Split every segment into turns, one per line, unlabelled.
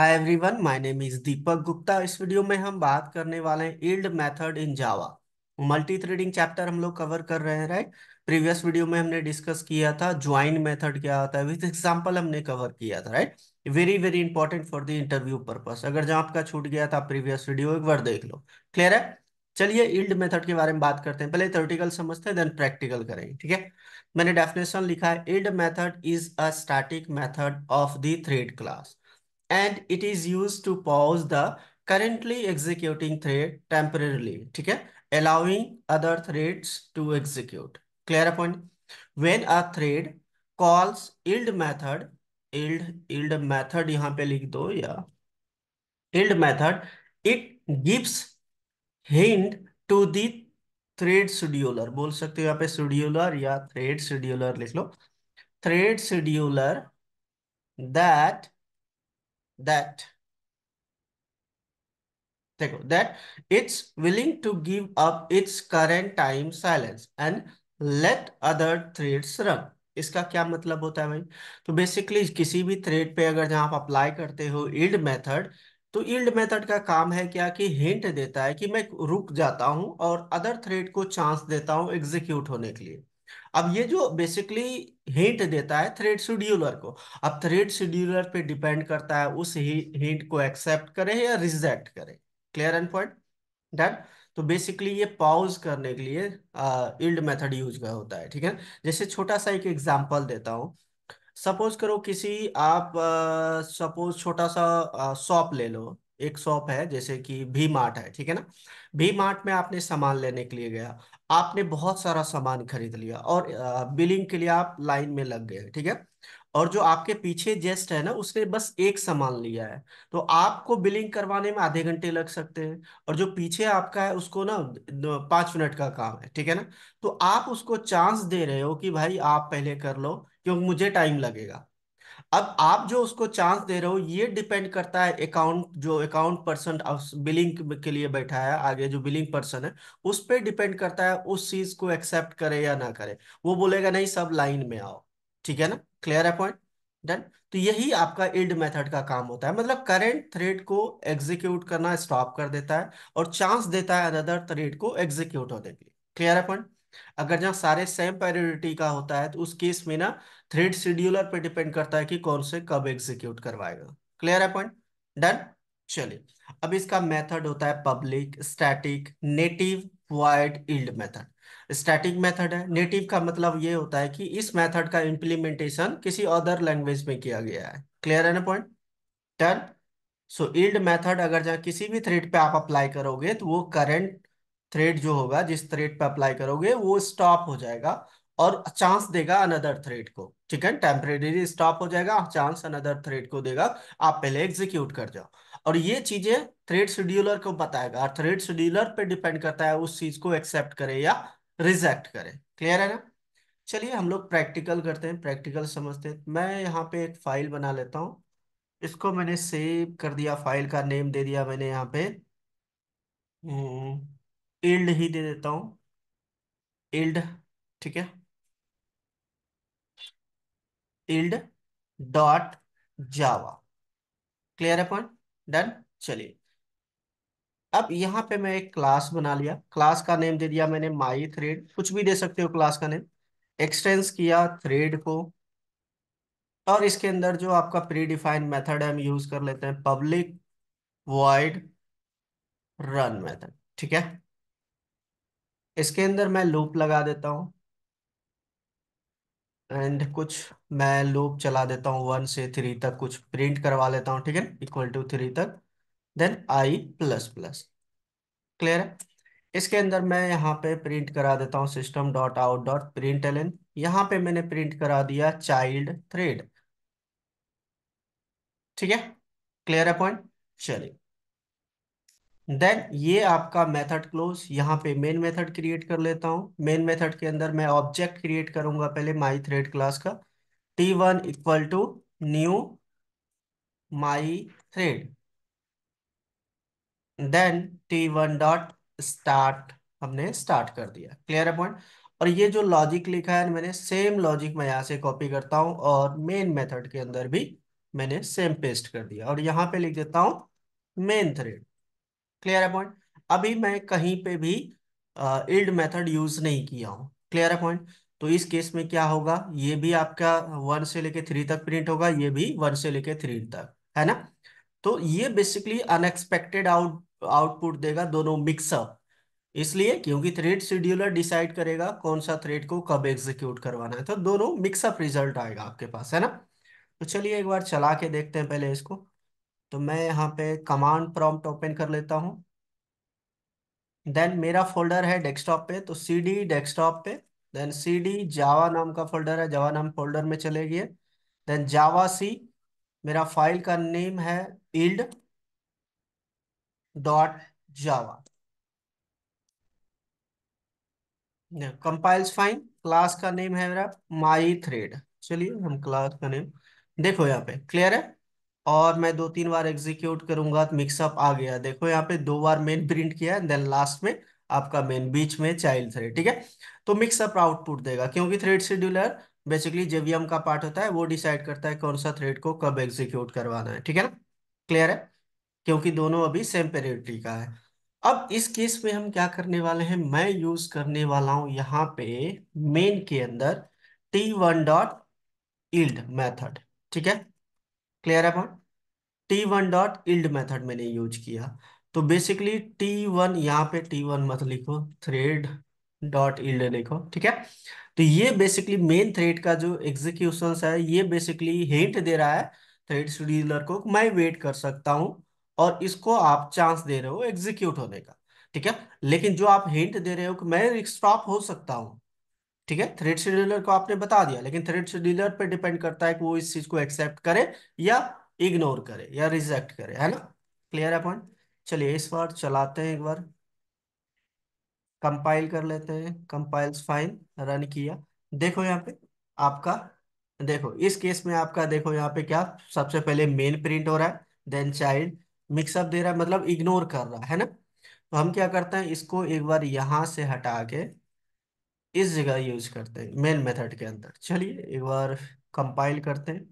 Hi everyone my name is Deepak Gupta इस video में हम बात करने वाले हैं yield method in Java multi threading chapter हम लोग कवर कर रहे हैं राइट प्रीवियस वीडियो में हमने डिस्कस किया था ज्वाइन मेथड क्या होता है विथ एग्जांपल हमने कवर किया था right very very important for the interview purpose अगर जहां आपका छूट गया था प्रीवियस वीडियो एक बार देख लो क्लियर है चलिए ईल्ड मेथड के बारे में बात करते हैं पहले थर्टिकल समझते हैं देन प्रैक्टिकल करेंगे ठीक है मैंने डेफिनेशन लिखा है yield method is a static method of the thread class and it is use to pause the currently executing thread temporarily ठीक है allowing other threads to execute clear upon when a thread calls yield method yield yield method यहाँ पे लिख दो या yield method it gives hint to the thread scheduler बोल सकते हो यहाँ पे scheduler या thread scheduler लिख लो thread scheduler that that देखो that it's willing to give up its current time silence and let other threads run इसका क्या मतलब होता है भाई तो बेसिकली किसी भी थ्रेड पे अगर जहां आप अप्लाई करते हो इल्ड मेथड तो इल्ड मेथड का काम है क्या कि हिंट देता है कि मैं रुक जाता हूं और अदर थ्रेड को चांस देता हूं एग्जीक्यूट होने के लिए अब ये जो बेसिकली हिंट देता है थ्रेड शेड्यूलर को अब थ्रेड शेड्यूलर पे डिपेंड करता है उस हिंट को एक्सेप्ट करे या रिजेक्ट करे क्लियर एंड पॉइंट डन तो बेसिकली ये पॉज करने के लिए इल्ड मेथड यूज का होता है ठीक है जैसे छोटा सा एक एग्जाम्पल देता हूँ सपोज करो किसी आप सपोज छोटा सा शॉप ले लो एक शॉप है जैसे कि भी मार्ट है ठीक है ना भी मार्ट में आपने सामान लेने के लिए गया आपने बहुत सारा सामान खरीद लिया और बिलिंग के लिए आप लाइन में लग गए ठीक है और जो आपके पीछे जेस्ट है ना उसने बस एक सामान लिया है तो आपको बिलिंग करवाने में आधे घंटे लग सकते हैं और जो पीछे आपका है उसको ना पांच मिनट का काम है ठीक है ना तो आप उसको चांस दे रहे हो कि भाई आप पहले कर लो क्योंकि मुझे टाइम लगेगा अब आप जो उसको चांस दे रहे हो ये डिपेंड करता है अकाउंट जो अकाउंट पर्सन बिलिंग के लिए बैठा है आगे जो बिलिंग पर्सन है उस पर डिपेंड करता है उस चीज को एक्सेप्ट करे या ना करे वो बोलेगा नहीं सब लाइन में आओ ठीक है ना क्लियर है पॉइंट डन तो यही आपका इल्ड मेथड का काम होता है मतलब करेंट थ्रेड को एग्जीक्यूट करना स्टॉप कर देता है और चांस देता है अनदर थ्रेड को एग्जीक्यूट होने के लिए क्लियर है पॉइंट अगर जहाँ सारे सेम प्रायोरिटी का होता है तो उस केस में ना थ्रेड शेड्यूलर पे डिपेंड करता है कि कौन से कब एग्जीक्यूट करवाएगा क्लियर है पॉइंट डन चलिए अब इसका मेथड होता है public static native void yield method static method है नेटिव का मतलब ये होता है कि इस मेथड का इंप्लीमेंटेशन किसी अदर लैंग्वेज में किया गया है क्लियर है ना point done so yield method अगर जहाँ किसी भी थ्रेड पे आप अप्लाई करोगे तो वो करंट थ्रेड जो होगा जिस थ्रेड पे अप्लाई करोगे वो स्टॉप हो जाएगा और चांस देगा अनदर थ्रेड को ठीक है टेम्परेरी स्टॉप हो जाएगा चांस अनदर थ्रेड को देगा आप पहले एग्जीक्यूट कर जाओ और ये चीजें थ्रेड शेड्यूलर को बताएगा और थ्रेड शेड्यूलर पे डिपेंड करता है उस चीज को एक्सेप्ट करे या रिजेक्ट करे क्लियर है ना चलिए हम लोग प्रैक्टिकल करते हैं प्रैक्टिकल समझते हैं मैं यहाँ पे एक फाइल बना लेता हूँ इसको मैंने सेव कर दिया फाइल का नेम दे दिया मैंने यहाँ पे हम्म। एल्ड ही दे देता हूं एल्ड ठीक है एल्ड डॉट जावा क्लियर है पॉइंट डन चलिए अब यहां पे मैं एक क्लास बना लिया क्लास का नेम दे दिया मैंने माई थ्रेड कुछ भी दे सकते हो क्लास का नेम एक्सटेंस किया थ्रेड को और इसके अंदर जो आपका प्री डिफाइंड मेथड है हम यूज कर लेते हैं पब्लिक वाइड रन मेथड ठीक है इसके अंदर मैं लूप लगा देता हूँ एंड कुछ मैं लूप चला देता हूँ वन से थ्री तक कुछ प्रिंट करवा लेता हूँ ठीक है इक्वल टू थ्री तक then I plus plus clear है इसके अंदर मैं यहाँ पे प्रिंट करा देता हूँ system dot out dot print L N यहाँ पे मैंने प्रिंट करा दिया चाइल्ड थ्रेड ठीक है क्लियर है पॉइंट चलिए देन ये आपका मेथड क्लोज यहाँ पे मेन मेथड क्रिएट कर लेता हूँ मेन मेथड के अंदर मैं ऑब्जेक्ट क्रिएट करूंगा पहले माई थ्रेड क्लास का T one equal to new my thread then T one dot start हमने स्टार्ट कर दिया क्लियर है पॉइंट और ये जो लॉजिक लिखा है मैंने सेम लॉजिक मैं यहाँ से कॉपी करता हूँ और मेन मेथड के अंदर भी मैंने सेम पेस्ट कर दिया और यहाँ पे लिख देता हूँ मेन थ्रेड क्लियर है पॉइंट अभी मैं कहीं पे भी इल्ड मेथड यूज नहीं किया हूं क्लियर है पॉइंट तो इस केस में क्या होगा ये भी आपका वन से लेके थ्री तक प्रिंट होगा ये भी वन से लेके थ्री तक है ना तो ये बेसिकली अनएक्सपेक्टेड आउट आउटपुट देगा दोनों मिक्सअप इसलिए क्योंकि थ्रेड शेड्यूलर डिसाइड करेगा कौन सा थ्रेड को कब एग्जीक्यूट करवाना है तो दोनों मिक्सअप रिजल्ट आएगा आपके पास है ना तो चलिए एक बार चला के देखते हैं पहले इसको तो मैं यहाँ पे कमांड प्रॉम्प्ट ओपन कर लेता हूँ देन मेरा फोल्डर है डेस्कटॉप पे तो सी डी डेस्कटॉप पे देन सी डी जावा नाम का फोल्डर है जावा नाम फोल्डर में चले गए देन जावा सी मेरा फाइल का नेम है yield dot Java compiles fine class का नेम है मेरा माई थ्रेड चलिए हम क्लास का नेम देखो यहाँ पे क्लियर है और मैं दो तीन बार एग्जीक्यूट करूंगा तो मिक्सअप आ गया देखो यहाँ पे दो बार मेन प्रिंट किया है देन लास्ट में आपका मेन बीच में चाइल्ड थ्रेड ठीक है तो मिक्सअप आउटपुट देगा क्योंकि थ्रेड शेड्यूलर बेसिकली जेवीएम का पार्ट होता है वो डिसाइड करता है कौन सा थ्रेड को कब एग्जीक्यूट करवाना है ठीक है ना क्लियर है क्योंकि दोनों अभी सेम पेरिटी का है अब इस केस में हम क्या करने वाले हैं मैं यूज करने वाला हूं यहाँ पे मेन के अंदर T one dot yield method ठीक है क्लियर है point T one dot yield method मैंने यूज किया तो बेसिकली टी वन यहाँ पे टी वन मत लिखो थ्रेड डॉट इल्ड लिखो ठीक है तो ये बेसिकली मेन थ्रेड का जो एग्जीक्यूशन है ये बेसिकली हिंट दे रहा है थ्रेड शेड्यूलर को मैं वेट कर सकता हूँ और इसको आप चांस दे रहे हो एग्जीक्यूट होने का ठीक है लेकिन जो आप हिंट दे रहे हो कि मैं स्टॉप हो सकता हूँ ठीक है थ्रेड शेड्यूलर को आपने बता दिया लेकिन थ्रेड शेड्यूलर पे डिपेंड करता है कि वो इस चीज को एक्सेप्ट करे या इग्नोर करे या रिजेक्ट करे है ना क्लियर है पॉइंट चलिए इस बार चलाते हैं एक बार कंपाइल कर लेते हैं कंपाइल्स फाइल रन किया देखो यहाँ पे आपका देखो इस केस में आपका देखो यहाँ पे क्या सबसे पहले मेन प्रिंट हो रहा है देन चाइल्ड मिक्सअप दे रहा है मतलब इग्नोर कर रहा है ना तो हम क्या करते हैं इसको एक बार यहाँ से हटा के इस जगह यूज करते हैं मेन मेथड के अंदर चलिए एक बार कंपाइल करते हैं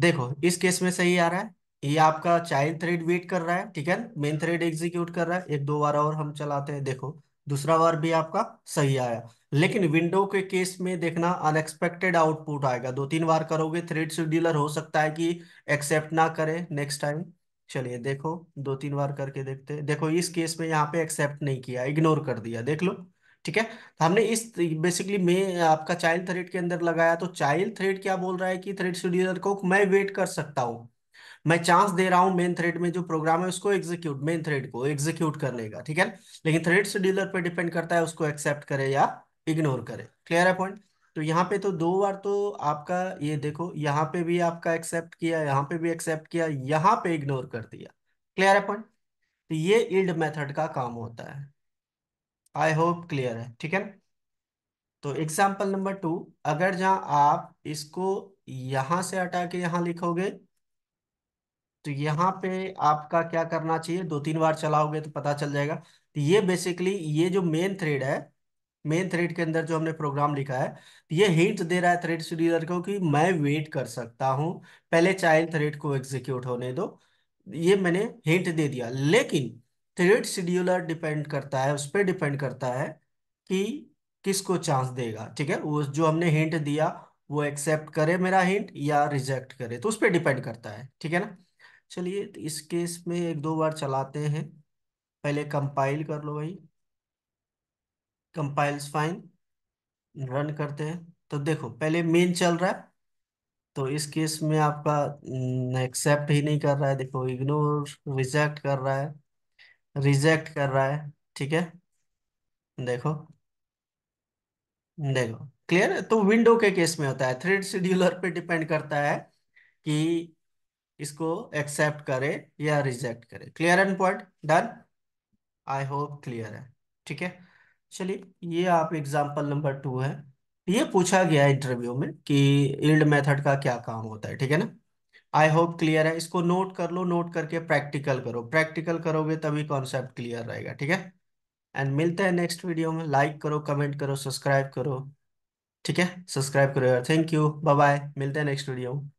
देखो इस केस में सही आ रहा है ये आपका चाइल्ड थ्रेड वेट कर रहा है ठीक है मेन थ्रेड एग्जीक्यूट कर रहा है एक दो बार और हम चलाते हैं देखो दूसरा बार भी आपका सही आया लेकिन विंडो के केस में देखना अनएक्सपेक्टेड आउटपुट आएगा दो तीन बार करोगे थ्रेड शेड्यूलर हो सकता है कि एक्सेप्ट ना करे नेक्स्ट टाइम चलिए देखो दो तीन बार करके देखते हैं देखो इस केस में यहाँ पे एक्सेप्ट नहीं किया इग्नोर कर दिया देख लो ठीक है तो हमने इस बेसिकली मैं आपका चाइल्ड थ्रेड के अंदर लगाया तो चाइल्ड थ्रेड क्या बोल रहा है कि थ्रेड शेड्यूलर को मैं वेट कर सकता हूँ मैं चांस दे रहा हूँ मेन थ्रेड में जो प्रोग्राम है उसको एग्जीक्यूट मेन थ्रेड को एग्जीक्यूट करने का ठीक है लेकिन थ्रेड शेड्यूलर पर डिपेंड करता है उसको एक्सेप्ट करे या इग्नोर करे क्लियर है पॉइंट तो यहाँ पे तो दो बार तो आपका ये देखो यहाँ पे भी आपका एक्सेप्ट किया यहाँ पे भी एक्सेप्ट किया यहाँ पे इग्नोर कर दिया क्लियर है पॉइंट तो ये इल्ड मेथड का काम होता है आई होप क्लियर है ठीक है तो एग्जाम्पल नंबर टू अगर जहां आप इसको यहां से हटा के यहां लिखोगे तो यहाँ पे आपका क्या करना चाहिए दो तीन बार चलाओगे तो पता चल जाएगा तो ये बेसिकली ये जो मेन थ्रेड है मेन थ्रेड के अंदर जो हमने प्रोग्राम लिखा है तो ये हिंट दे रहा है थ्रेड शेड्यूलर को कि मैं वेट कर सकता हूँ पहले चाइल्ड थ्रेड को एग्जीक्यूट होने दो ये मैंने हिंट दे दिया लेकिन थ्रेड शेड्यूलर डिपेंड करता है उस पर डिपेंड करता है कि किसको चांस देगा ठीक है वो जो हमने हिंट दिया वो एक्सेप्ट करे मेरा हिंट या रिजेक्ट करे तो उस पर डिपेंड करता है ठीक है ना चलिए तो इस केस में एक दो बार चलाते हैं पहले कंपाइल कर लो भाई कंपाइल्स फाइन रन करते हैं तो देखो पहले मेन चल रहा है तो इस केस में आपका एक्सेप्ट ही नहीं कर रहा है देखो इग्नोर रिजेक्ट कर रहा है रिजेक्ट कर रहा है ठीक है देखो देखो क्लियर है तो विंडो के केस में होता है थ्रेड शेड्यूलर पे डिपेंड करता है कि इसको एक्सेप्ट करे या रिजेक्ट करे clear and point done I hope clear है ठीक है चलिए ये आप एग्जाम्पल नंबर टू है ये पूछा गया इंटरव्यू में कि इल्ड मेथड का क्या काम होता है ठीक है ना आई होप क्लियर है इसको नोट कर लो नोट करके प्रैक्टिकल करो प्रैक्टिकल करोगे तभी कॉन्सेप्ट क्लियर रहेगा ठीक है एंड मिलते हैं नेक्स्ट वीडियो में लाइक करो कमेंट करो सब्सक्राइब करो ठीक है सब्सक्राइब करो यार थैंक यू बाय बाय मिलते हैं नेक्स्ट वीडियो में